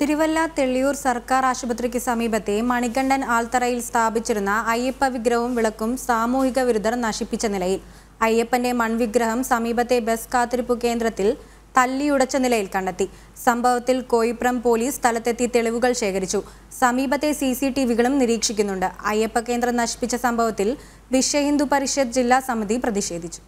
തിരുവല്ല തെള്ളിയൂർ സർക്കാർ ആശുപത്രിക്ക് സമീപത്തെ മണികണ്ഠൻ ആൽത്തറയിൽ സ്ഥാപിച്ചിരുന്ന അയ്യപ്പ വിഗ്രഹവും വിളക്കും സാമൂഹിക വിരുദ്ധർ നശിപ്പിച്ച നിലയിൽ അയ്യപ്പന്റെ മൺവിഗ്രഹം സമീപത്തെ ബസ് കാത്തിരിപ്പു കേന്ദ്രത്തിൽ തല്ലിയുടച്ച നിലയിൽ കണ്ടെത്തി സംഭവത്തിൽ കോയിപ്രം പോലീസ് സ്ഥലത്തെത്തി തെളിവുകൾ ശേഖരിച്ചു സമീപത്തെ സി സി ടി വികളും നിരീക്ഷിക്കുന്നുണ്ട് അയ്യപ്പ കേന്ദ്രം നശിപ്പിച്ച സംഭവത്തിൽ വിശ്വഹിന്ദു പരിഷത്ത് ജില്ലാ സമിതി പ്രതിഷേധിച്ചു